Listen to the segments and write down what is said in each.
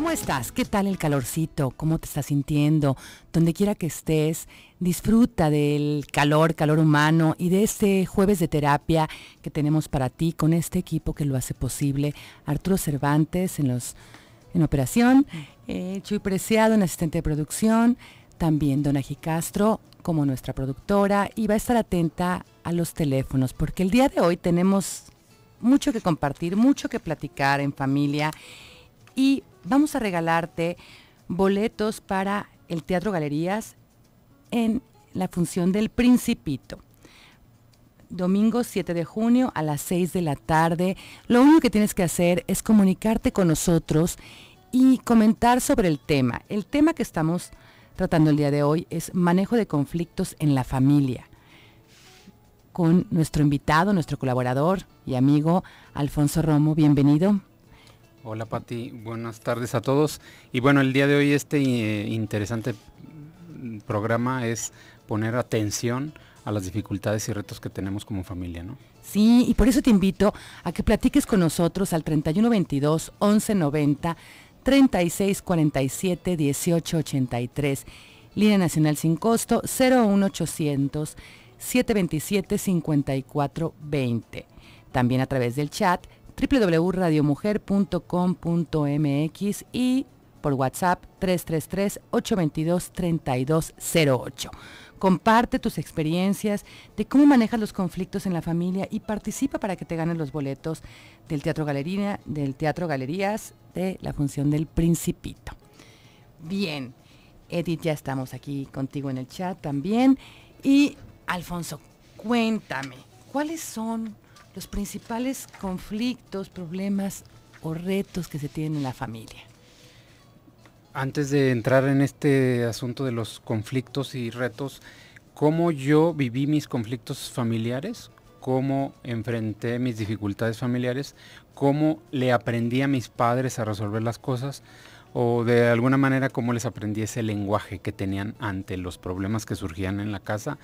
¿cómo estás? ¿Qué tal el calorcito? ¿Cómo te estás sintiendo? Donde quiera que estés, disfruta del calor, calor humano y de este jueves de terapia que tenemos para ti con este equipo que lo hace posible. Arturo Cervantes en, los, en operación, eh, Chuy Preciado en asistente de producción, también Donaji Castro como nuestra productora y va a estar atenta a los teléfonos porque el día de hoy tenemos mucho que compartir, mucho que platicar en familia y vamos a regalarte boletos para el Teatro Galerías en la función del Principito. Domingo 7 de junio a las 6 de la tarde. Lo único que tienes que hacer es comunicarte con nosotros y comentar sobre el tema. El tema que estamos tratando el día de hoy es manejo de conflictos en la familia. Con nuestro invitado, nuestro colaborador y amigo Alfonso Romo, bienvenido. Hola Pati, buenas tardes a todos. Y bueno, el día de hoy este eh, interesante mm, programa es poner atención a las dificultades y retos que tenemos como familia, ¿no? Sí, y por eso te invito a que platiques con nosotros al 3122 1190 3647 1883, línea nacional sin costo 01800 727 5420. También a través del chat www.radiomujer.com.mx y por WhatsApp 333-822-3208. Comparte tus experiencias de cómo manejas los conflictos en la familia y participa para que te ganen los boletos del Teatro Galería, del Teatro Galerías de la función del Principito. Bien, Edith, ya estamos aquí contigo en el chat también. Y Alfonso, cuéntame, ¿cuáles son los principales conflictos, problemas o retos que se tienen en la familia? Antes de entrar en este asunto de los conflictos y retos, ¿cómo yo viví mis conflictos familiares? ¿Cómo enfrenté mis dificultades familiares? ¿Cómo le aprendí a mis padres a resolver las cosas? o de alguna manera cómo les aprendí ese lenguaje que tenían ante los problemas que surgían en la casa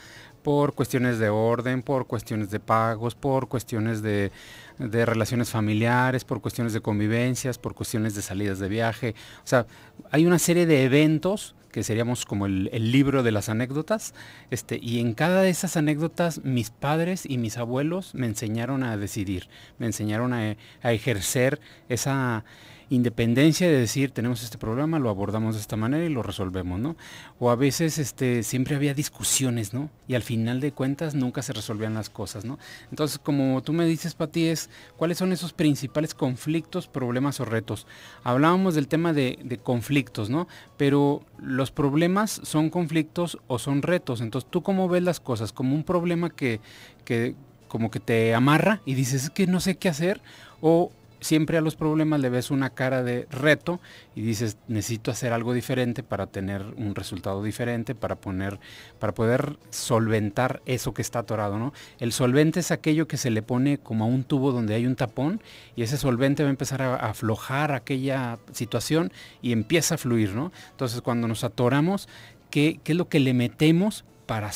por cuestiones de orden, por cuestiones de pagos, por cuestiones de, relaciones familiares, por cuestiones de convivencias, por cuestiones de salidas de viaje. O sea, hay una serie de eventos que seríamos como el, libro de las anécdotas, este, y en cada de esas anécdotas mis padres y mis abuelos me enseñaron a decidir, me enseñaron a ejercer esa, independencia de decir tenemos este problema, lo abordamos de esta manera y lo resolvemos, ¿no? O a veces este, siempre había discusiones, ¿no? Y al final de cuentas nunca se resolvían las cosas, ¿no? Entonces, como tú me dices, Pati, es cuáles son esos principales conflictos, problemas o retos. Hablábamos del tema de, conflictos, ¿no? Pero los problemas son conflictos o son retos. Entonces, ¿tú cómo ves las cosas? ¿Como un problema que, que como que te amarra y dices que no sé qué hacer? ¿O siempre a los problemas le ves una cara de reto y dices, necesito hacer algo diferente para tener un resultado diferente, para poner, para poder solventar eso que está atorado, ¿no? El solvente es aquello que se le pone como a un tubo donde hay un tapón y ese solvente va a empezar a aflojar aquella situación y empieza a fluir, ¿no? Entonces, cuando nos atoramos, ¿qué, qué es lo que le metemos para,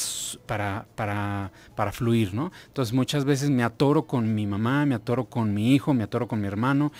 para, para, fluir, ¿no? Entonces muchas veces me atoro con mi mamá, me atoro con mi hijo, me atoro con mi hermano.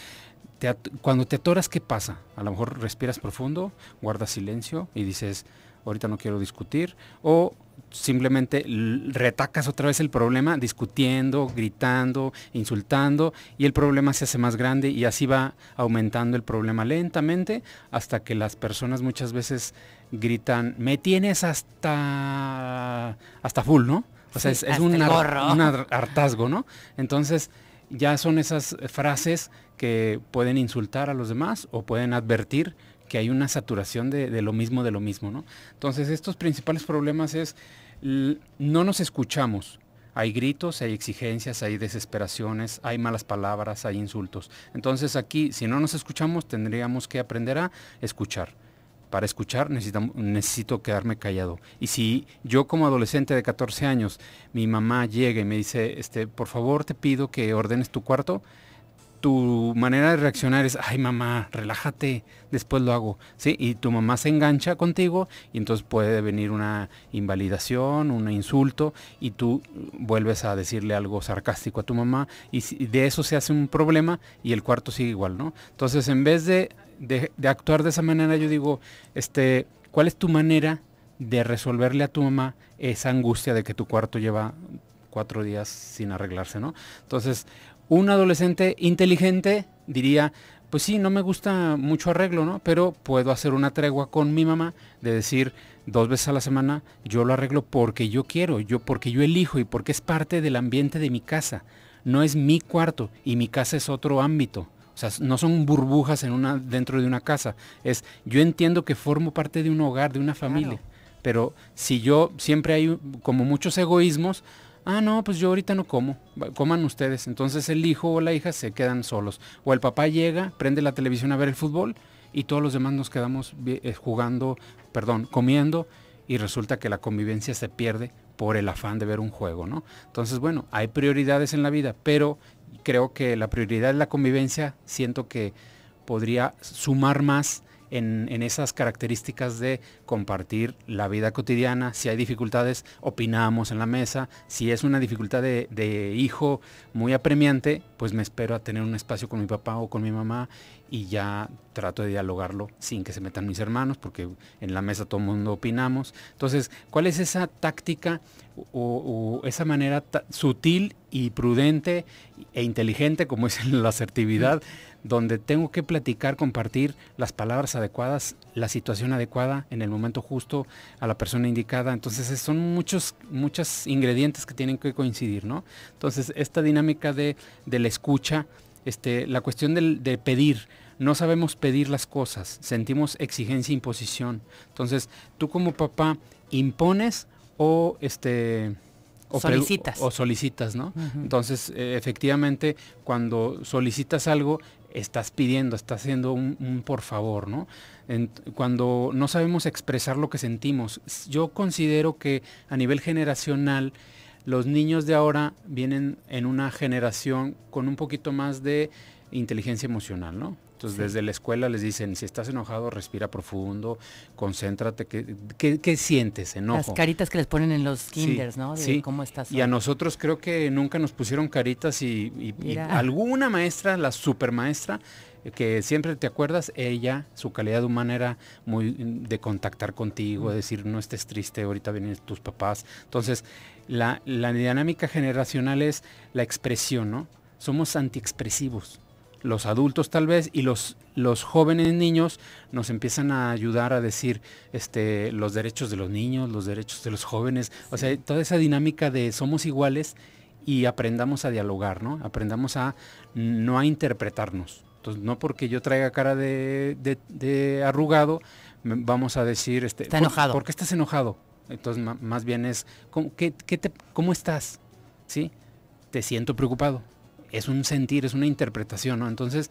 cuando te atoras, ¿qué pasa? A lo mejor respiras profundo, guardas silencio y dices, ahorita no quiero discutir, o simplemente retacas otra vez el problema discutiendo, gritando, insultando y el problema se hace más grande y así va aumentando el problema lentamente hasta que las personas muchas veces gritan, me tienes hasta, hasta full, ¿no? O sea, es, un, hartazgo, ¿no? Entonces, ya son esas frases que pueden insultar a los demás o pueden advertir que hay una saturación de, de lo mismo, de lo mismo, ¿no? Entonces, estos principales problemas es, no nos escuchamos. Hay gritos, hay exigencias, hay desesperaciones, hay malas palabras, hay insultos. Entonces aquí, si no nos escuchamos, tendríamos que aprender a escuchar para escuchar necesito quedarme callado. Y si yo como adolescente de 14 años, mi mamá llega y me dice, este, por favor te pido que ordenes tu cuarto, tu manera de reaccionar es, ay mamá, relájate, después lo hago, ¿sí? Y tu mamá se engancha contigo y entonces puede venir una invalidación, un insulto y tú vuelves a decirle algo sarcástico a tu mamá y de eso se hace un problema y el cuarto sigue igual, ¿no? Entonces en vez de, actuar de esa manera, yo digo, este, ¿cuál es tu manera de resolverle a tu mamá esa angustia de que tu cuarto lleva cuatro días sin arreglarse, ¿no? Entonces, un adolescente inteligente diría, pues sí, no me gusta mucho arreglo, ¿no? Pero puedo hacer una tregua con mi mamá de decir dos veces a la semana, yo lo arreglo porque yo quiero, yo porque yo elijo y porque es parte del ambiente de mi casa. No es mi cuarto y mi casa es otro ámbito. O sea, no son burbujas dentro de una casa. Es, yo entiendo que formo parte de un hogar, de una familia. Pero si yo siempre hay como muchos egoísmos, ah, no, pues yo ahorita no como, coman ustedes. Entonces el hijo o la hija se quedan solos. O el papá llega, prende la televisión a ver el fútbol y todos los demás nos quedamos eh, jugando, perdón, comiendo y resulta que la convivencia se pierde por el afán de ver un juego, ¿no? Entonces, bueno, hay prioridades en la vida, pero creo que la prioridad de la convivencia, siento que podría sumar más en, esas características de compartir la vida cotidiana, si hay dificultades, opinamos en la mesa, si es una dificultad de, hijo muy apremiante, pues me espero a tener un espacio con mi papá o con mi mamá y ya trato de dialogarlo sin que se metan mis hermanos, porque en la mesa todo el mundo opinamos. Entonces, ¿cuál es esa táctica o, o, esa manera sutil y prudente e inteligente, como es la asertividad, donde tengo que platicar, compartir las palabras adecuadas, la situación adecuada en el momento justo a la persona indicada. Entonces son muchos, ingredientes que tienen que coincidir, ¿no? Entonces esta dinámica de, la escucha, este, la cuestión de pedir, no sabemos pedir las cosas, sentimos exigencia e imposición. Entonces tú como papá impones o este o solicitas. ¿no? Entonces, e-, efectivamente, cuando solicitas algo, estás pidiendo, estás haciendo un, por favor, ¿no? cuando no sabemos expresar lo que sentimos. Yo considero que a nivel generacional, los niños de ahora vienen en una generación con un poquito más de inteligencia emocional, ¿no? Entonces, desde la escuela les dicen, si estás enojado, respira profundo, concéntrate, ¿qué, sientes? Enojo. Las caritas que les ponen en los kinders, ¿no? sí. cómo estás. Y a nosotros creo que nunca nos pusieron caritas y, alguna maestra, la super maestra, que siempre te acuerdas, ella, su calidad humana era muy de contactar contigo, mm. decir, no estés triste, ahorita vienen tus papás. Entonces, la, la dinámica generacional es la expresión, ¿no? Somos antiexpresivos los adultos tal vez y los, los jóvenes niños nos empiezan a ayudar a decir este, los derechos de los niños, los derechos de los jóvenes, o sea, toda esa dinámica de somos iguales y aprendamos a dialogar, ¿no? Aprendamos a no a interpretarnos. Entonces, no porque yo traiga cara de, arrugado, vamos a decir... Este, Está enojado. ¿Por, qué estás enojado? Entonces, más bien es, ¿cómo, ¿cómo estás? ¿Sí? Te siento preocupado es un sentir, es una interpretación, ¿no? Entonces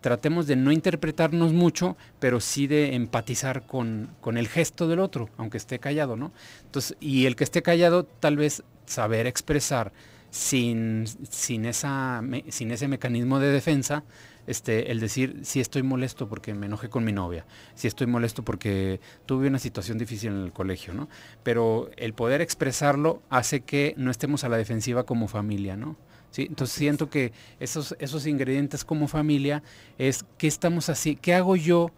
tratemos de no interpretarnos mucho, pero sí de empatizar con, con, el gesto del otro, aunque esté callado, ¿no? Entonces, y el que esté callado, tal vez saber expresar sin, sin, esa, sin ese mecanismo de defensa, este, el decir, si sí estoy molesto porque me enojé con mi novia, si sí estoy molesto porque tuve una situación difícil en el colegio, ¿no? Pero el poder expresarlo hace que no estemos a la defensiva como familia, ¿no? Entonces siento que esos, esos ingredientes como familia es qué estamos así, qué hago yo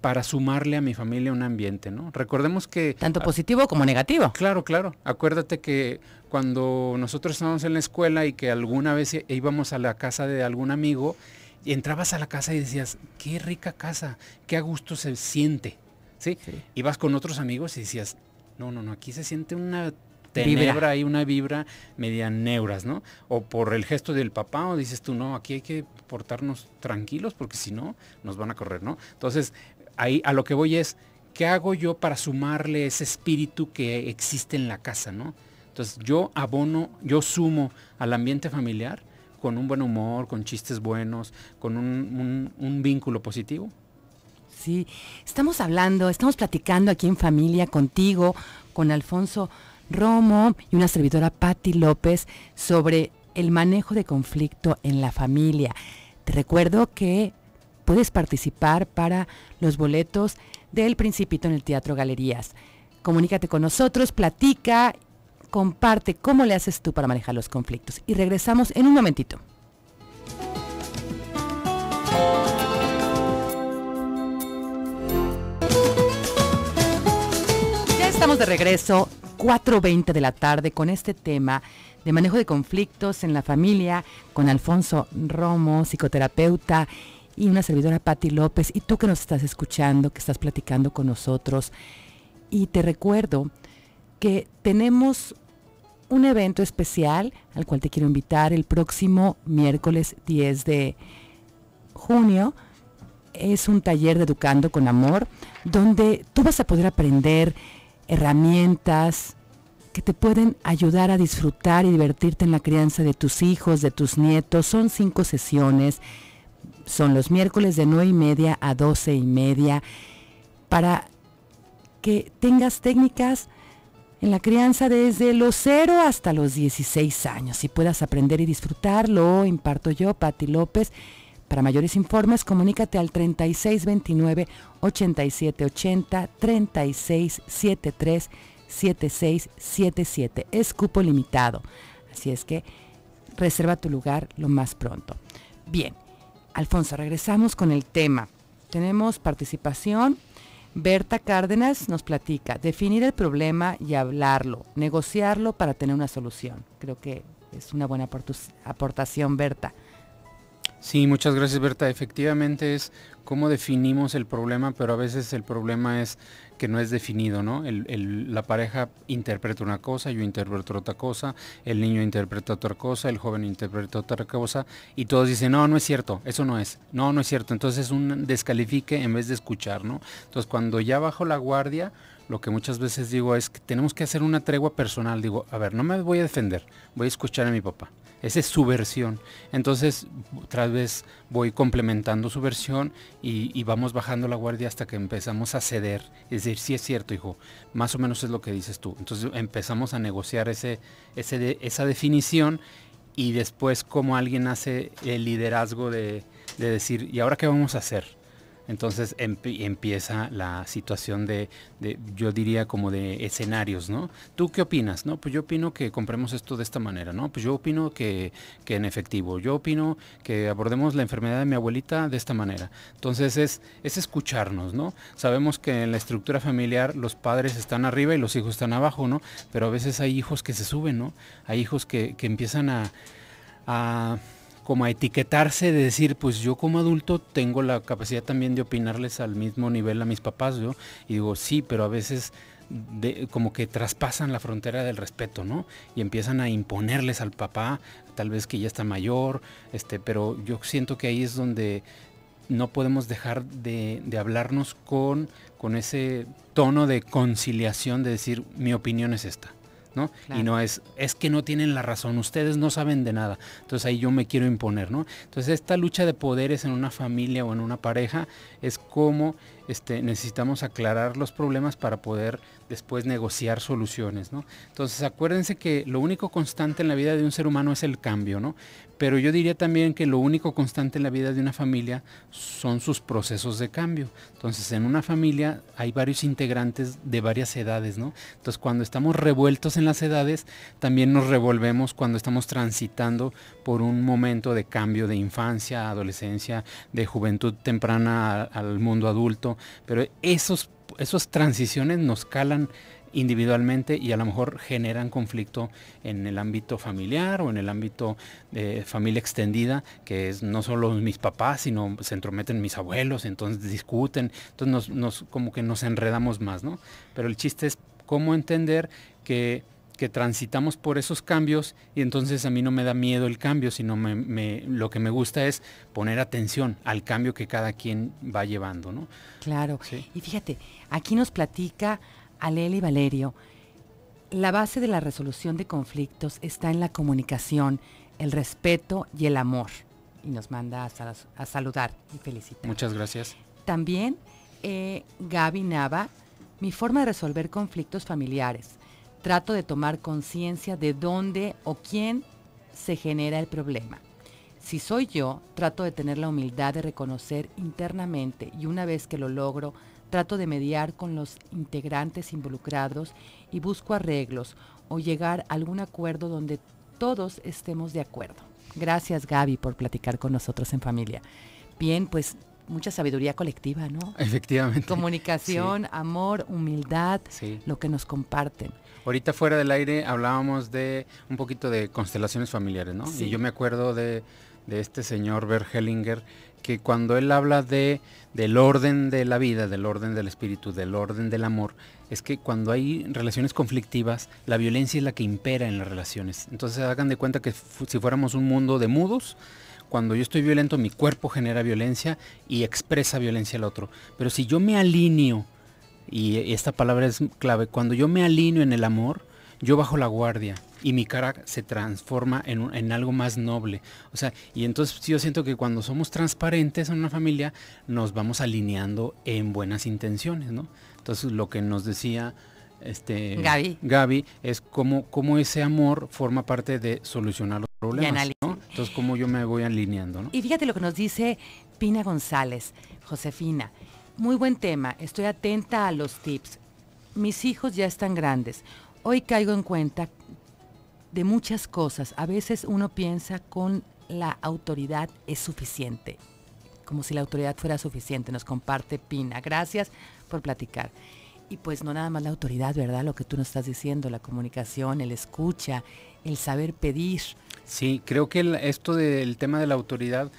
para sumarle a mi familia un ambiente, ¿no? Recordemos que... Tanto positivo como negativo. Claro, claro. Acuérdate que cuando nosotros estábamos en la escuela y que alguna vez íbamos a la casa de algún amigo, y entrabas a la casa y decías, qué rica casa, qué a gusto se siente, sí. Ibas con otros amigos y decías, no, no, no, aquí se siente una tenebra, vibra. hay una vibra media neuras, ¿no? O por el gesto del papá, o dices tú, no, aquí hay que portarnos tranquilos porque si no, nos van a correr, ¿no? Entonces, ahí a lo que voy es, ¿qué hago yo para sumarle ese espíritu que existe en la casa, ¿no? Entonces, yo abono, yo sumo al ambiente familiar con un buen humor, con chistes buenos, con un, un vínculo positivo. Sí, estamos hablando, estamos platicando aquí en familia contigo, con Alfonso Romo y una servidora Patti López sobre el manejo de conflicto en la familia. Te recuerdo que puedes participar para los boletos del Principito en el Teatro Galerías. Comunícate con nosotros, platica, comparte cómo le haces tú para manejar los conflictos. Y regresamos en un momentito. Ya estamos de regreso 4.20 de la tarde con este tema de manejo de conflictos en la familia con Alfonso Romo, psicoterapeuta y una servidora Patti López y tú que nos estás escuchando, que estás platicando con nosotros. Y te recuerdo que tenemos un evento especial al cual te quiero invitar el próximo miércoles 10 de junio. Es un taller de Educando con Amor, donde tú vas a poder aprender herramientas que te pueden ayudar a disfrutar y divertirte en la crianza de tus hijos, de tus nietos. Son cinco sesiones, son los miércoles de 9 y media a 12 y media, para que tengas técnicas en la crianza desde los 0 hasta los 16 años y puedas aprender y disfrutarlo. Imparto yo, Patti López para mayores informes, comunícate al 3629 8780 3673 7677. Es cupo limitado. Así es que reserva tu lugar lo más pronto. Bien, Alfonso, regresamos con el tema. Tenemos participación. Berta Cárdenas nos platica, definir el problema y hablarlo, negociarlo para tener una solución. Creo que es una buena aportación, Berta. Sí, muchas gracias Berta. Efectivamente es cómo definimos el problema, pero a veces el problema es que no es definido, ¿no? la pareja interpreta una cosa, yo interpreto otra cosa, el niño interpreta otra cosa, el joven interpreta otra cosa, y todos dicen, no, no es cierto, eso no es, no, no es cierto. Entonces es un descalifique en vez de escuchar, ¿no? Entonces cuando ya bajo la guardia, lo que muchas veces digo es que tenemos que hacer una tregua personal. Digo, a ver, no me voy a defender, voy a escuchar a mi papá. Esa es su versión. Entonces, otra vez voy complementando su versión y, vamos bajando la guardia hasta que empezamos a ceder. Es decir, sí es cierto, hijo, más o menos es lo que dices tú. Entonces empezamos a negociar ese, esa definición y después como alguien hace el liderazgo de decir, ¿y ahora qué vamos a hacer? Entonces empieza la situación de, yo diría como de escenarios, ¿no? ¿Tú qué opinas? No, pues yo opino que compremos esto de esta manera, ¿no? Pues yo opino que, que en efectivo, yo opino que abordemos la enfermedad de mi abuelita de esta manera. Entonces es, es escucharnos, ¿no? Sabemos que en la estructura familiar los padres están arriba y los hijos están abajo, ¿no? Pero a veces hay hijos que se suben, ¿no? Hay hijos que, empiezan a como a etiquetarse de decir, pues yo como adulto tengo la capacidad también de opinarles al mismo nivel a mis papás, yo, y digo, sí, pero a veces como que traspasan la frontera del respeto, ¿no? Y empiezan a imponerles al papá, tal vez que ya está mayor, este, pero yo siento que ahí es donde no podemos dejar de, de hablarnos con, con ese tono de conciliación, de decir, mi opinión es esta y no es, es que no tienen la razón, ustedes no saben de nada, entonces ahí yo me quiero imponer, ¿no? Entonces esta lucha de poderes en una familia o en una pareja es como este, necesitamos aclarar los problemas para poder después negociar soluciones, Entonces acuérdense que lo único constante en la vida de un ser humano es el cambio, ¿no? Pero yo diría también que lo único constante en la vida de una familia son sus procesos de cambio. Entonces en una familia hay varios integrantes de varias edades, Entonces cuando estamos revueltos en las edades, también nos revolvemos cuando estamos transitando por un momento de cambio de infancia, adolescencia, de juventud temprana al mundo adulto. Pero esos, transiciones nos calan individualmente y a lo mejor generan conflicto en el ámbito familiar o en el ámbito de familia extendida, que es no solo mis papás, sino se entrometen mis abuelos, entonces discuten, entonces nos, como que nos enredamos más, ¿no? Pero el chiste es cómo entender que que transitamos por esos cambios y entonces a mí no me da miedo el cambio, sino me, lo que me gusta es poner atención al cambio que cada quien va llevando, ¿no? Claro. Y fíjate, aquí nos platica y Valerio, la base de la resolución de conflictos está en la comunicación, el respeto y el amor. Y nos manda a, saludar y felicitar. Muchas gracias. También eh, Gaby Nava, mi forma de resolver conflictos familiares trato de tomar conciencia de dónde o quién se genera el problema. Si soy yo, trato de tener la humildad de reconocer internamente y una vez que lo logro, trato de mediar con los integrantes involucrados y busco arreglos o llegar a algún acuerdo donde todos estemos de acuerdo. Gracias Gaby por platicar con nosotros en familia. Bien, pues mucha sabiduría colectiva, ¿no? Efectivamente. Comunicación, amor, humildad, lo que nos comparten. Ahorita fuera del aire hablábamos de un poquito de constelaciones familiares, ¿no? Y yo me acuerdo de, este señor Hellinger, que cuando él habla de del orden de la vida, del orden del espíritu, del orden del amor, es que cuando hay relaciones conflictivas, la violencia es la que impera en las relaciones. Entonces hagan de cuenta que si fuéramos un mundo de mudos, cuando yo estoy violento, mi cuerpo genera violencia y expresa violencia al otro. Pero si yo me alineo y esta palabra es clave, cuando yo me alineo en el amor, yo bajo la guardia y mi cara se transforma en, algo más noble. O sea, y entonces yo siento que cuando somos transparentes en una familia, nos vamos alineando en buenas intenciones, ¿no? Entonces lo que nos decía este, Gaby. es cómo, ese amor forma parte de solucionar los problemas, Entonces cómo yo me voy alineando, Y fíjate lo que nos dice Pina González, Josefina. Muy buen tema, estoy atenta a los tips. Mis hijos ya están grandes. Hoy caigo en cuenta de muchas cosas. A veces uno piensa con la autoridad es suficiente, como si la autoridad fuera suficiente, nos comparte Pina. Gracias por platicar. Y pues no nada más la autoridad, ¿verdad? Lo que tú nos estás diciendo, la comunicación, el escucha, el saber pedir. Sí, creo que esto del tema de la autoridad,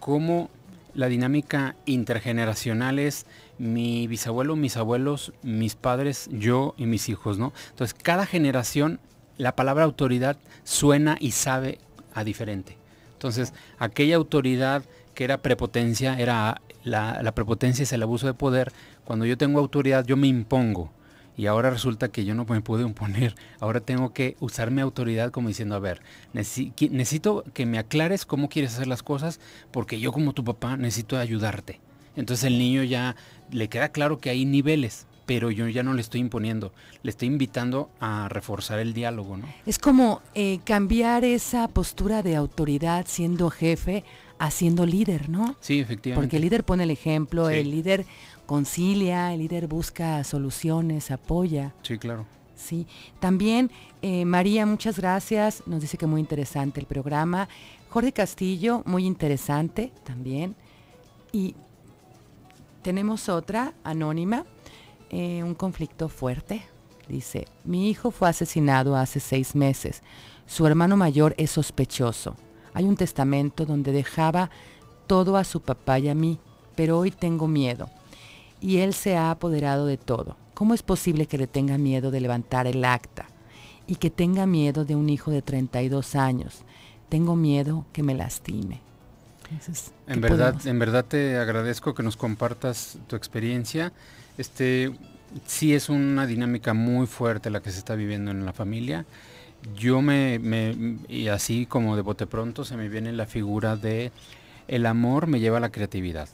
cómo la dinámica intergeneracional es mi bisabuelo, mis abuelos, mis padres, yo y mis hijos, ¿no? Entonces, cada generación, la palabra autoridad suena y sabe a diferente. Entonces, aquella autoridad que era prepotencia, era la, la prepotencia es el abuso de poder. Cuando yo tengo autoridad, yo me impongo y ahora resulta que yo no me puedo imponer. Ahora tengo que usar mi autoridad como diciendo, a ver, necesito que me aclares cómo quieres hacer las cosas porque yo como tu papá necesito ayudarte. Entonces el niño ya le queda claro que hay niveles, pero yo ya no le estoy imponiendo, le estoy invitando a reforzar el diálogo. ¿no? Es como eh, cambiar esa postura de autoridad siendo jefe haciendo líder, ¿no? Sí, efectivamente. Porque el líder pone el ejemplo, el líder concilia, el líder busca soluciones, apoya. Sí, claro. Sí, también eh, María, muchas gracias. Nos dice que muy interesante el programa. Jorge Castillo, muy interesante también. Y tenemos otra anónima, eh, un conflicto fuerte. Dice, mi hijo fue asesinado hace seis meses. Su hermano mayor es sospechoso. Hay un testamento donde dejaba todo a su papá y a mí, pero hoy tengo miedo y él se ha apoderado de todo. ¿Cómo es posible que le tenga miedo de levantar el acta y que tenga miedo de un hijo de 32 años? Tengo miedo que me lastime. en verdad, en verdad te agradezco que nos compartas tu experiencia. Este sí es una dinámica muy fuerte la que se está viviendo en la familia. Yo me, me y así como de bote pronto se me viene la figura de el amor me lleva a la creatividad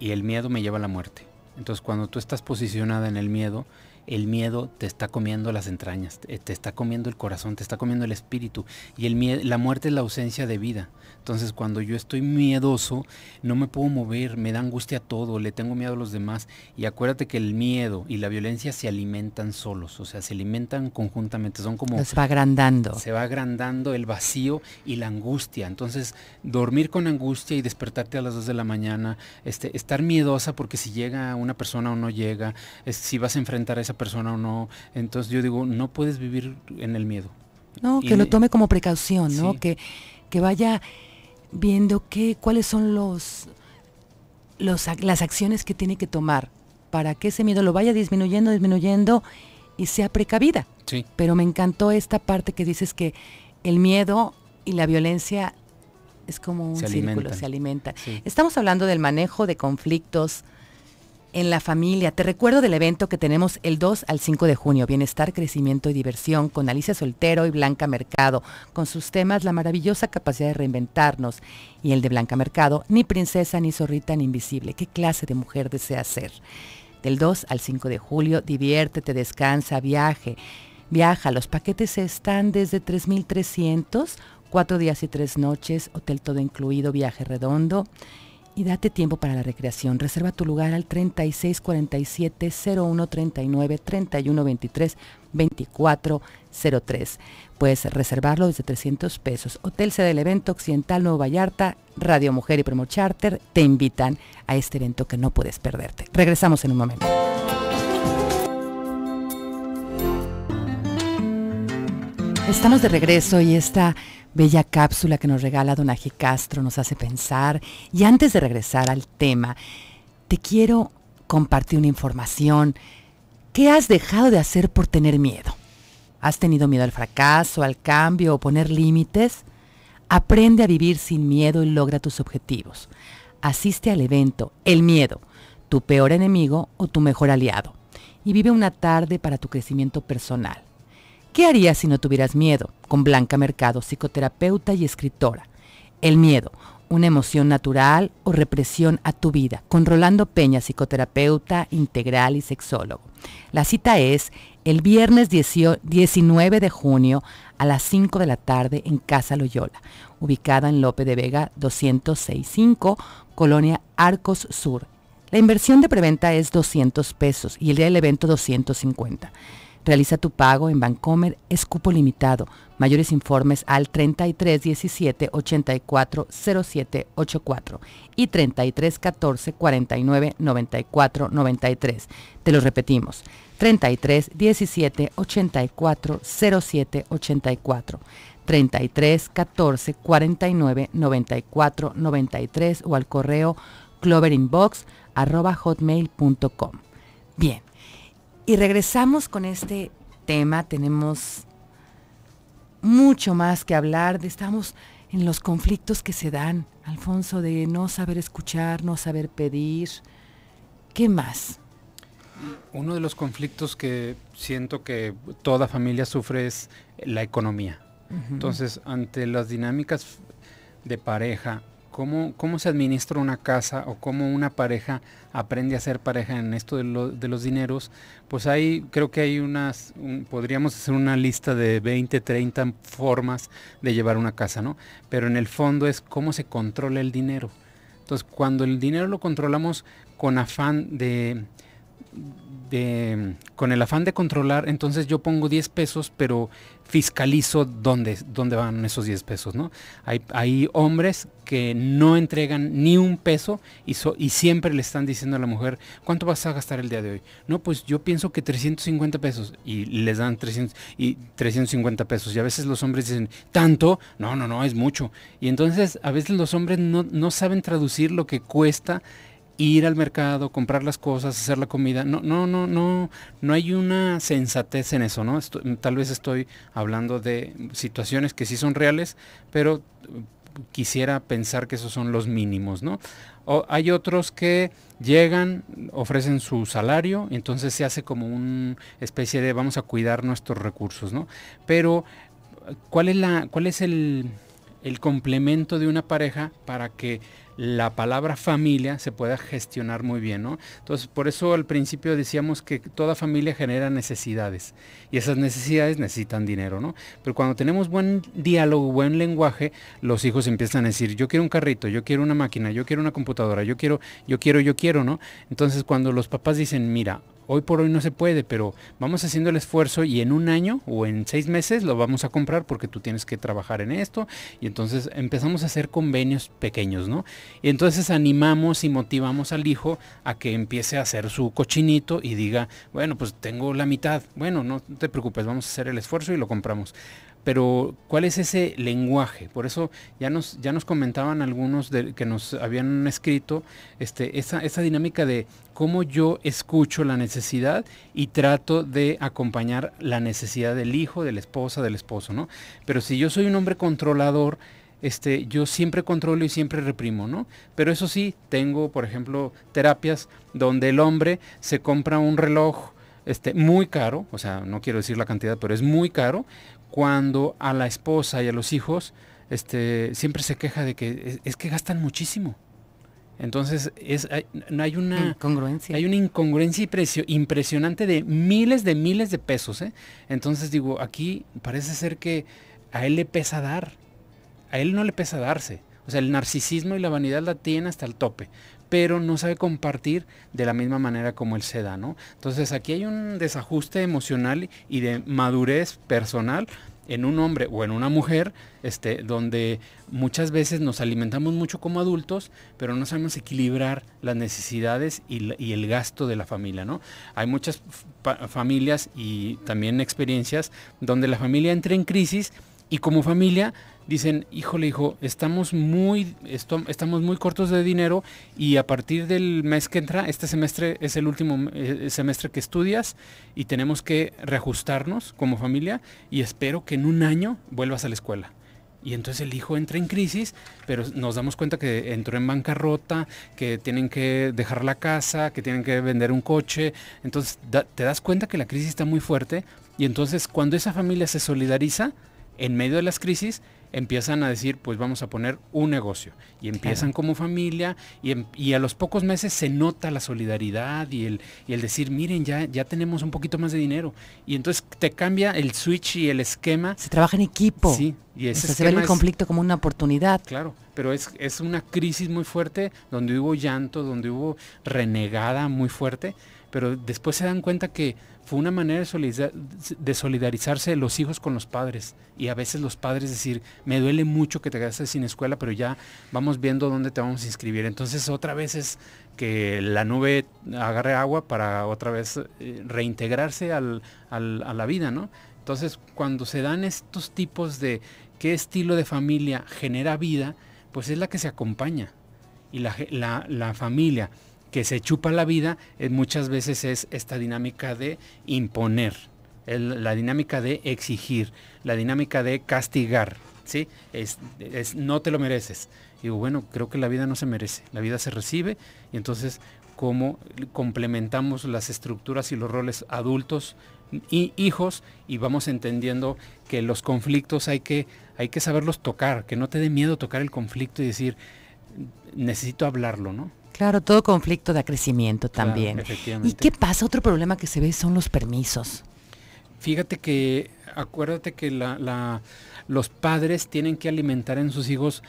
y el miedo me lleva a la muerte. Entonces cuando tú estás posicionada en el miedo, el miedo te está comiendo las entrañas, te está comiendo el corazón, te está comiendo el espíritu. Y el la muerte es la ausencia de vida. Entonces cuando yo estoy miedoso, no me puedo mover, me da angustia todo, le tengo miedo a los demás. Y acuérdate que el miedo y la violencia se alimentan solos, o sea, se alimentan conjuntamente, son como... Se va agrandando. Se va agrandando el vacío y la angustia. Entonces, dormir con angustia y despertarte a las 2 de la mañana, este, estar miedosa porque si llega una persona o no llega, si vas a enfrentar esa persona o no. Entonces yo digo, no puedes vivir en el miedo. No, que lo tome como precaución, ¿no? Que, que vaya viendo qué, cuáles son los, los, las acciones que tiene que tomar para que ese miedo lo vaya disminuyendo, disminuyendo y sea precavida. Sí. Pero me encantó esta parte que dices que el miedo y la violencia es como un círculo, se alimenta. Estamos hablando del manejo de conflictos en la familia. Te recuerdo del evento que tenemos el 2 al 5 de junio, Bienestar, Crecimiento y Diversión, con Alicia Soltero y Blanca Mercado, con sus temas La maravillosa capacidad de reinventarnos y el de Blanca Mercado, Ni princesa, ni zorrita, ni invisible. ¿Qué clase de mujer desea ser? Del 2 al 5 de julio, diviértete, descansa, viaje. Viaja, los paquetes están desde 3.300, cuatro días y tres noches, hotel todo incluido, viaje redondo y date tiempo para la recreación. Reserva tu lugar al 3647 0139 3123 2403. Puedes reservarlo desde 300 pesos. Hotel sede del evento Occidental Nuevo Vallarta, Radio Mujer y Primo Charter te invitan a este evento que no puedes perderte. Regresamos en un momento. Estamos de regreso y esta bella cápsula que nos regala Don Aji Castro nos hace pensar. Y antes de regresar al tema, te quiero compartir una información. ¿Qué has dejado de hacer por tener miedo? ¿Has tenido miedo al fracaso, al cambio o poner límites? Aprende a vivir sin miedo y logra tus objetivos. Asiste al evento El Miedo, tu peor enemigo o tu mejor aliado. Y vive una tarde para tu crecimiento personal ¿Qué harías si no tuvieras miedo? Con Blanca Mercado, psicoterapeuta y escritora. El miedo, una emoción natural o represión a tu vida, con Rolando Peña, psicoterapeuta integral y sexólogo. La cita es el viernes 19 de junio a las 5 de la tarde en Casa Loyola, ubicada en Lope de Vega 2065, Colonia Arcos Sur. La inversión de preventa es 200 pesos y el día del evento 250. Realiza tu pago en Bancomer, Escupo limitado. Mayores informes al 33 17 84 07 84 y 33 14 49 94 93. Te lo repetimos, 33 17 84 07 84. 33 14 49 94 93 o al correo cloverinbox hotmail.com. Bien, y regresamos con este tema. Tenemos mucho más que hablar. Estamos en los conflictos que se dan, Alfonso, de no saber escuchar, no saber pedir. ¿Qué más? Uno de los conflictos que siento que toda familia sufre es la economía. Entonces, ante las dinámicas de pareja, ¿Cómo, se administra una casa o cómo una pareja aprende a ser pareja en esto de, los dineros? Pues ahí creo que hay unas, podríamos hacer una lista de 20, 30 formas de llevar una casa, ¿no? Pero en el fondo es cómo se controla el dinero. Entonces, cuando el dinero lo controlamos con afán de, con el afán de controlar, entonces yo pongo 10 pesos, pero fiscalizo dónde, dónde van esos 10 pesos, ¿no? Hay, hombres que no entregan ni un peso y, siempre le están diciendo a la mujer, ¿cuánto vas a gastar el día de hoy? No, pues yo pienso que 350 pesos y les dan y 350 pesos y a veces los hombres dicen, ¿tanto? No, no, no, es mucho. Y entonces a veces los hombres no, no saben traducir lo que cuesta ir al mercado, comprar las cosas, hacer la comida. No, no, no, no, no hay una sensatez en eso, ¿no? Mm, tal vez estoy hablando de situaciones que sí son reales, pero mm, quisiera pensar que esos son los mínimos, ¿no? hay otros que llegan, ofrecen su salario, entonces se hace como una especie de vamos a cuidar nuestros recursos, ¿no? Pero, ¿cuál es, la, cuál es el complemento de una pareja para que la palabra familia se pueda gestionar muy bien, ¿no? Entonces, por eso al principio decíamos que toda familia genera necesidades y esas necesidades necesitan dinero, ¿no? Pero cuando tenemos buen diálogo, buen lenguaje, los hijos empiezan a decir, yo quiero un carrito, yo quiero una máquina, yo quiero una computadora, yo quiero, yo quiero, yo quiero, ¿no? Entonces, cuando los papás dicen, mira, hoy por hoy no se puede, pero vamos haciendo el esfuerzo y en un año o en seis meses lo vamos a comprar porque tú tienes que trabajar en esto. Y entonces empezamos a hacer convenios pequeños, ¿no? Y entonces animamos y motivamos al hijo a que empiece a hacer su cochinito y diga, bueno, pues tengo la mitad, bueno, no te preocupes, vamos a hacer el esfuerzo y lo compramos pero ¿cuál es ese lenguaje? Por eso ya nos, ya nos comentaban algunos que nos habían escrito este, esa, esa, dinámica de cómo yo escucho la necesidad y trato de acompañar la necesidad del hijo, de la esposa, del esposo, ¿no? Pero si yo soy un hombre controlador, este, yo siempre controlo y siempre reprimo, ¿no? Pero eso sí, tengo, por ejemplo, terapias donde el hombre se compra un reloj este, muy caro, o sea, no quiero decir la cantidad, pero es muy caro, cuando a la esposa y a los hijos este, siempre se queja de que es, que gastan muchísimo. Entonces es, hay, hay, una incongruencia. Hay una incongruencia impresionante de miles de miles de pesos. ¿eh? Entonces digo, aquí parece ser que a él le pesa dar a él no le pesa darse. O sea, el narcisismo y la vanidad la tiene hasta el tope, pero no sabe compartir de la misma manera como él se ¿no? Entonces aquí hay un desajuste emocional y de madurez personal en un hombre o en una mujer, este, donde muchas veces nos alimentamos mucho como adultos, pero no sabemos equilibrar las necesidades y, y el gasto de la familia, ¿no? Hay muchas familias y también experiencias donde la familia entra en crisis y como familia dicen, híjole hijo, estamos muy, estamos muy cortos de dinero y a partir del mes que entra, este semestre es el último eh, semestre que estudias y tenemos que reajustarnos como familia y espero que en un año vuelvas a la escuela. Y entonces el hijo entra en crisis, pero nos damos cuenta que entró en bancarrota, que tienen que dejar la casa, que tienen que vender un coche. Entonces te das cuenta que la crisis está muy fuerte y entonces cuando esa familia se solidariza en medio de las crisis, empiezan a decir, pues vamos a poner un negocio. Y empiezan como familia em, y, a los pocos meses se nota la solidaridad y el, y el decir, miren, ya, ya tenemos un poquito más de dinero. Y entonces te cambia el switch y el esquema. Se trabaja en equipo. Sí, y se ve el conflicto como una oportunidad. Claro, pero es, es una crisis muy fuerte donde hubo llanto, donde hubo renegada muy fuerte, pero después se dan cuenta que fue una manera de, solidarizarse los hijos con los padres. Y a veces los padres decir, me duele mucho que te quedaste sin escuela, pero ya vamos viendo dónde te vamos a inscribir. Entonces otra vez es que la nube agarre agua para otra vez eh, reintegrarse a la vida, ¿no? Entonces cuando se dan estos tipos de qué estilo de familia genera vida, pues es la que se acompaña. Y la, familia que se chupa la vida eh, muchas veces es esta dinámica de imponer, la dinámica de exigir, la dinámica de castigar, Es, no te lo mereces. Digo, bueno, creo que la vida no se merece, la vida se recibe y entonces cómo complementamos las estructuras y los roles adultos y hijos y vamos entendiendo que los conflictos hay que, hay que saberlos tocar, que no te dé miedo tocar el conflicto y decir, necesito hablarlo, ¿no? Claro, todo conflicto da crecimiento también. ¿Y qué pasa? Otro problema que se ve son los permisos. Fíjate que, acuérdate que los padres tienen que alimentar en sus hijos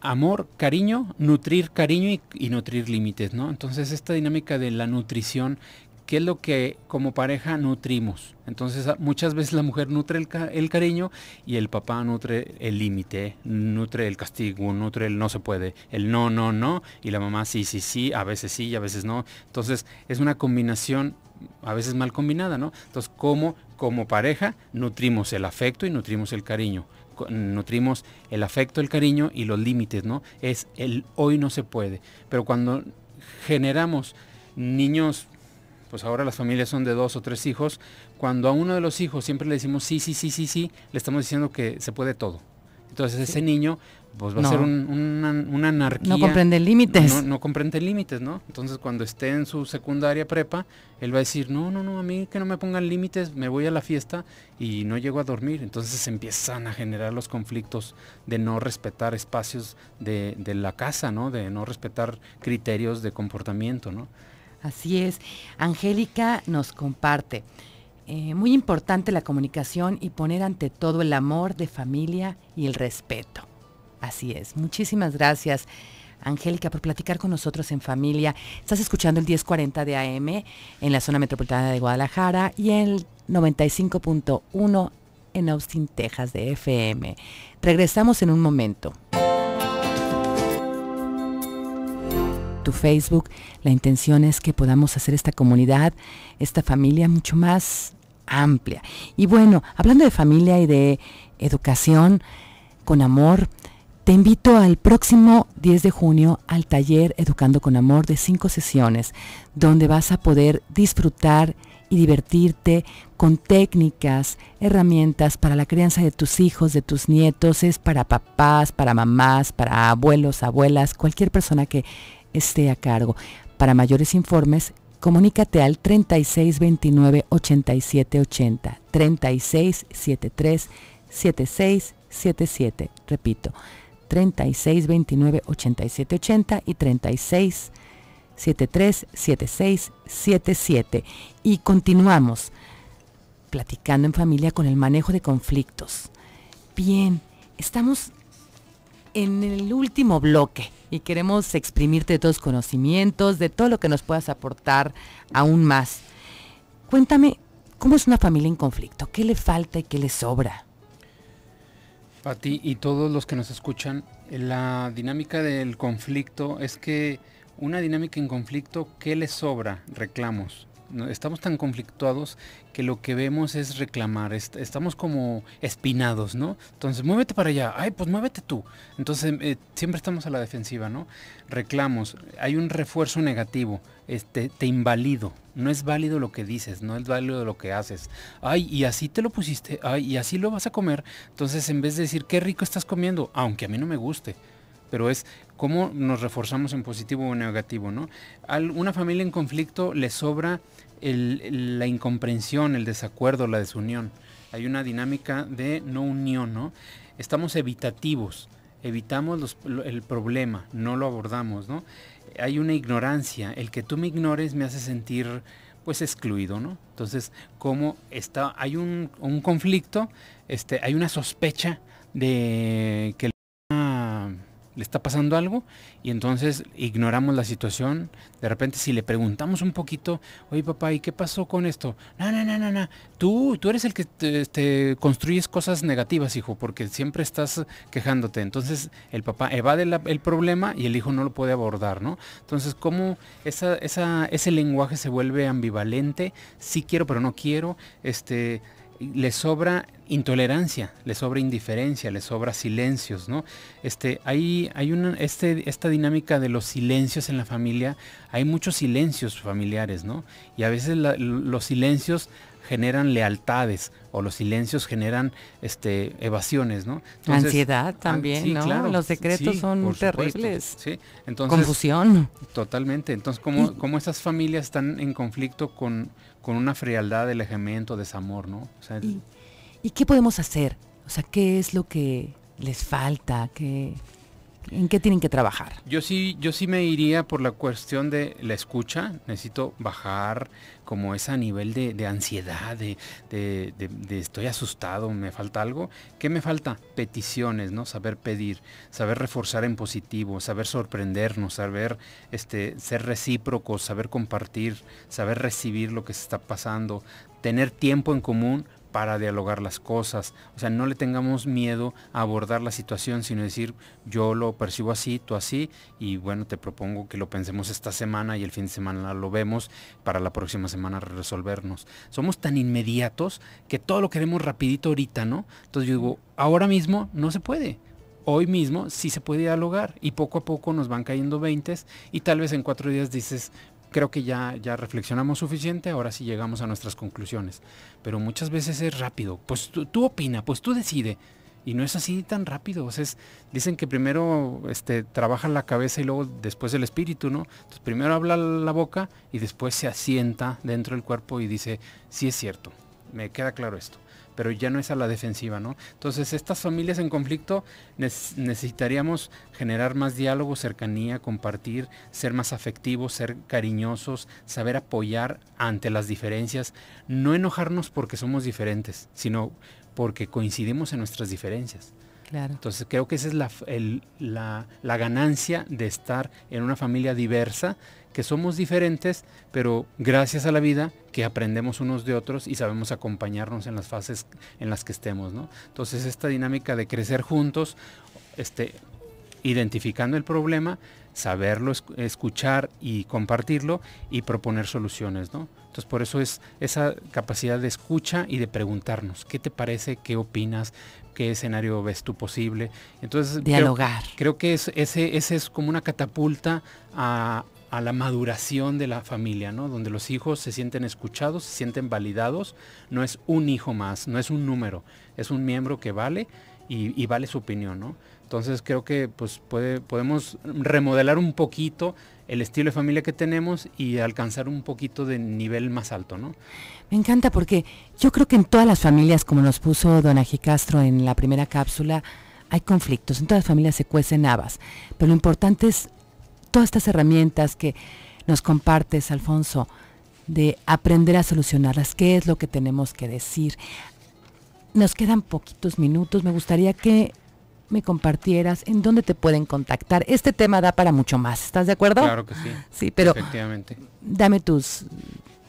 amor, cariño, nutrir cariño y, y nutrir límites, ¿no? Entonces esta dinámica de la nutrición qué es lo que como pareja nutrimos. Entonces ah, muchas veces la mujer nutre el, cariño y el papá nutre el límite, nutre el castigo, nutre el no se puede, el no, no, no, y la mamá sí, sí, sí, a veces sí y a veces no. Entonces es una combinación a veces mal combinada, ¿no? Entonces, ¿cómo como pareja nutrimos el afecto y nutrimos el cariño? Nutrimos el afecto, el cariño y los límites, ¿no? Es el hoy no se puede. Pero cuando generamos niños pues ahora las familias son de dos o tres hijos, cuando a uno de los hijos siempre le decimos sí, sí, sí, sí, sí, le estamos diciendo que se puede todo. Entonces ese niño pues va a ser un, una, anarquía. No comprende límites. No, comprende límites, ¿no? Entonces cuando esté en su secundaria prepa, él va a decir, no, no, no, a mí que no me pongan límites, me voy a la fiesta y no llego a dormir. Entonces empiezan a generar los conflictos de no respetar espacios de la casa, ¿no? De no respetar criterios de comportamiento, ¿no? Así es. Angélica nos comparte. Eh, muy importante la comunicación y poner ante todo el amor de familia y el respeto. Así es. Muchísimas gracias. Angélica, por platicar con nosotros en familia. Estás escuchando el 1040 de AM en la zona metropolitana de Guadalajara y el 95.1 en Austin, Texas de FM. Regresamos en un momento. tu Facebook. La intención es que podamos hacer esta comunidad, esta familia mucho más amplia. Y bueno, hablando de familia y de educación con amor, te invito al próximo 10 de junio al taller Educando con Amor de cinco sesiones, donde vas a poder disfrutar y divertirte con técnicas, herramientas para la crianza de tus hijos, de tus nietos, es para papás, para mamás, para abuelos, abuelas, cualquier persona que esté a cargo. Para mayores informes, comunícate al 3629 8780, 3673 7677. Repito, 3629 8780 y 36 73 Y continuamos platicando en familia con el manejo de conflictos. Bien, estamos en el último bloque y queremos exprimirte de todos conocimientos, de todo lo que nos puedas aportar aún más. Cuéntame, ¿cómo es una familia en conflicto? ¿Qué le falta y qué le sobra? para ti y todos los que nos escuchan, la dinámica del conflicto es que una dinámica en conflicto, ¿qué le sobra? Reclamos estamos tan conflictuados que lo que vemos es reclamar, estamos como espinados, ¿no? Entonces, muévete para allá, ay, pues muévete tú. Entonces, eh, siempre estamos a la defensiva, ¿no? Reclamos, hay un refuerzo negativo, este, te invalido, no es válido lo que dices, no es válido lo que haces. Ay, y así te lo pusiste, ay, y así lo vas a comer. Entonces, en vez de decir, qué rico estás comiendo, aunque a mí no me guste, pero es cómo nos reforzamos en positivo o en negativo, ¿no? A una familia en conflicto le sobra la incomprensión, el desacuerdo, la desunión. Hay una dinámica de no unión, ¿no? Estamos evitativos, evitamos el problema, no lo abordamos, ¿no? Hay una ignorancia, el que tú me ignores me hace sentir pues excluido, ¿no? Entonces, como está, hay un, conflicto, este, hay una sospecha de que le está pasando algo y entonces ignoramos la situación. De repente si le preguntamos un poquito, oye papá, ¿y qué pasó con esto? No, no, no, no, no. Tú, tú eres el que te, este, construyes cosas negativas, hijo, porque siempre estás quejándote. Entonces el papá evade el problema y el hijo no lo puede abordar, ¿no? Entonces, ¿cómo esa, ese lenguaje se vuelve ambivalente? Sí quiero, pero no quiero. Este, le sobra intolerancia, le sobra indiferencia, le sobra silencios, ¿no? Este, hay, hay una, este, esta dinámica de los silencios en la familia, hay muchos silencios familiares, ¿no? Y a veces los silencios generan lealtades o los silencios generan este evasiones, ¿no? Ansiedad también, los decretos son terribles. sí. Entonces, Confusión. Totalmente. Entonces, ¿cómo, ¿cómo esas familias están en conflicto con, con una frialdad de alejamiento, desamor, ¿no? ¿Y, ¿Y, qué podemos hacer? O sea, ¿qué es lo que les falta? ¿Qué, ¿En qué tienen que trabajar? Yo sí, yo sí me iría por la cuestión de la escucha. Necesito bajar como ese nivel de, ansiedad, de, estoy asustado, me falta algo. ¿Qué me falta? Peticiones, ¿no? Saber pedir, saber reforzar en positivo, saber sorprendernos, saber este, ser recíprocos, saber compartir, saber recibir lo que se está pasando, tener tiempo en común para dialogar las cosas. O sea, no le tengamos miedo a abordar la situación, sino decir, yo lo percibo así, tú así, y bueno, te propongo que lo pensemos esta semana y el fin de semana lo vemos para la próxima semana resolvernos. Somos tan inmediatos que todo lo queremos rapidito ahorita, ¿no? Entonces yo digo, ahora mismo no se puede hoy mismo sí se puede dialogar y poco a poco nos van cayendo veintes y tal vez en cuatro días dices, creo que ya, ya reflexionamos suficiente, ahora sí llegamos a nuestras conclusiones. Pero muchas veces es rápido, pues tú, tú opina, pues tú decide. Y no es así tan rápido. O dicen que primero este, trabaja la cabeza y luego después el espíritu, ¿no? primero habla la boca y después se asienta dentro del cuerpo y dice, sí es cierto, me queda claro esto pero ya no es a la defensiva, ¿no? Entonces, estas familias en conflicto necesitaríamos generar más diálogo, cercanía, compartir, ser más afectivos, ser cariñosos, saber apoyar ante las diferencias, no enojarnos porque somos diferentes, sino porque coincidimos en nuestras diferencias. Claro. Entonces creo que esa es la, la ganancia de estar en una familia diversa que somos diferentes, pero gracias a la vida que aprendemos unos de otros y sabemos acompañarnos en las fases en las que estemos, ¿no? Entonces esta dinámica de crecer juntos, este, identificando el problema, saberlo, escuchar y compartirlo y proponer soluciones, ¿no? Entonces por eso es esa capacidad de escucha y de preguntarnos, ¿qué te parece? ¿Qué opinas? ¿Qué escenario ves tú posible? Entonces, dialogar. Creo, que ese, ese es como una catapulta a, a la maduración de la familia, ¿no? Donde los hijos se sienten escuchados, se sienten validados. No es un hijo más, no es un número, es un miembro que vale y, vale su opinión, ¿no? Entonces creo que pues, podemos remodelar un poquito el estilo de familia que tenemos y alcanzar un poquito de nivel más alto, ¿no? Me encanta porque yo creo que en todas las familias, como nos puso Don Aji Castro en la primera cápsula, hay conflictos, en todas las familias se cuecen habas, pero lo importante es todas estas herramientas que nos compartes, Alfonso, de aprender a solucionarlas, qué es lo que tenemos que decir. Nos quedan poquitos minutos, me gustaría que me compartieras en dónde te pueden contactar. Este tema da para mucho más, ¿estás de acuerdo? Claro que sí. Sí, pero efectivamente. dame tus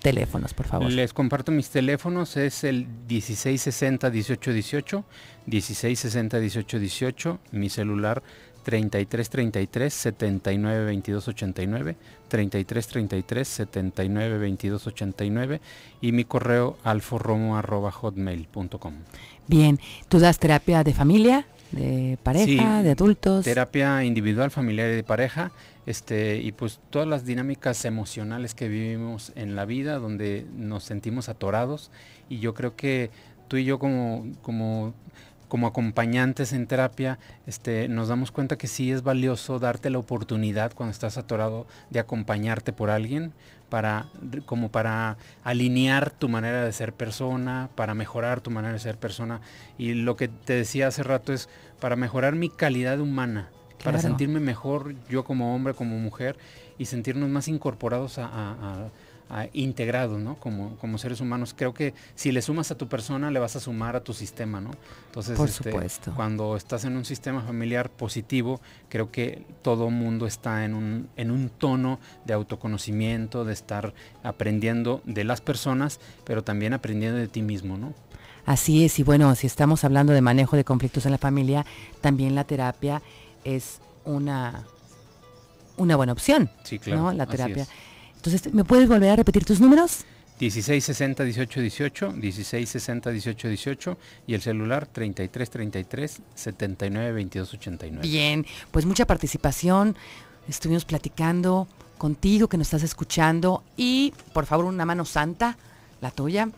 teléfonos, por favor. Les comparto mis teléfonos, es el 1660-1818, 1660-1818, mi celular 33 33 79 22 89, 33 33 79 22 89 y mi correo hotmail.com Bien, ¿tú das terapia de familia, de pareja, de adultos? Terapia individual, familiar y de pareja, este, y pues todas las dinámicas emocionales que vivimos en la vida, donde nos sentimos atorados, y yo creo que tú y yo como, como como acompañantes en terapia, este, nos damos cuenta que sí es valioso darte la oportunidad cuando estás atorado de acompañarte por alguien, para, como para alinear tu manera de ser persona, para mejorar tu manera de ser persona. Y lo que te decía hace rato es para mejorar mi calidad humana, para sentirme mejor yo como hombre, como mujer, y sentirnos más incorporados a integrado integrados, ¿no? Como, como seres humanos. Creo que si le sumas a tu persona, le vas a sumar a tu sistema, ¿no? Entonces, este, cuando estás en un sistema familiar positivo, creo que todo mundo está en un, en un tono de autoconocimiento, de estar aprendiendo de las personas, pero también aprendiendo de ti mismo, ¿no? Así es, y bueno, si estamos hablando de manejo de conflictos en la familia, también la terapia es una, una buena opción. Sí, claro. La terapia. Entonces, ¿me puedes volver a repetir tus números? 1660 1818, 1660 1818 y el celular 3333 792289. Bien, pues mucha participación. Estuvimos platicando contigo que nos estás escuchando y por favor una mano santa, la tuya,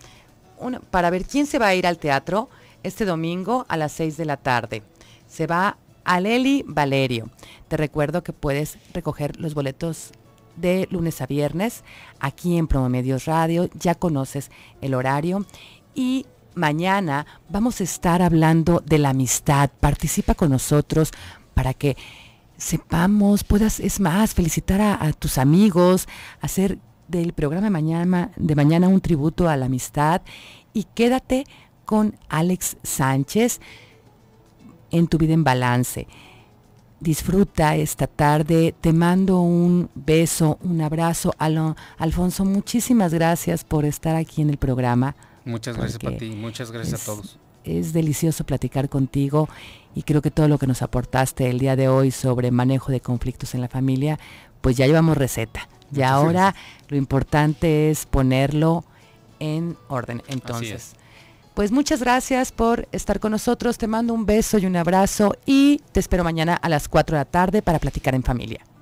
para ver quién se va a ir al teatro este domingo a las 6 de la tarde. Se va a Leli Valerio. Te recuerdo que puedes recoger los boletos de lunes a viernes aquí en Promomedios Radio. Ya conoces el horario. Y mañana vamos a estar hablando de la amistad. Participa con nosotros para que sepamos, puedas, es más, felicitar a, tus amigos, hacer del programa mañana, de mañana un tributo a la amistad y quédate con Alex Sánchez en Tu Vida en Balance disfruta esta tarde. Te mando un beso, un abrazo. Alfonso, muchísimas gracias por estar aquí en el programa. Muchas gracias a ti, muchas gracias a todos. Es delicioso platicar contigo y creo que todo lo que nos aportaste el día de hoy sobre manejo de conflictos en la familia, pues ya llevamos receta. Y ahora lo importante es ponerlo en orden. Entonces, pues muchas gracias por estar con nosotros. Te mando un beso y un abrazo y te espero mañana a las 4 de la tarde para platicar en familia.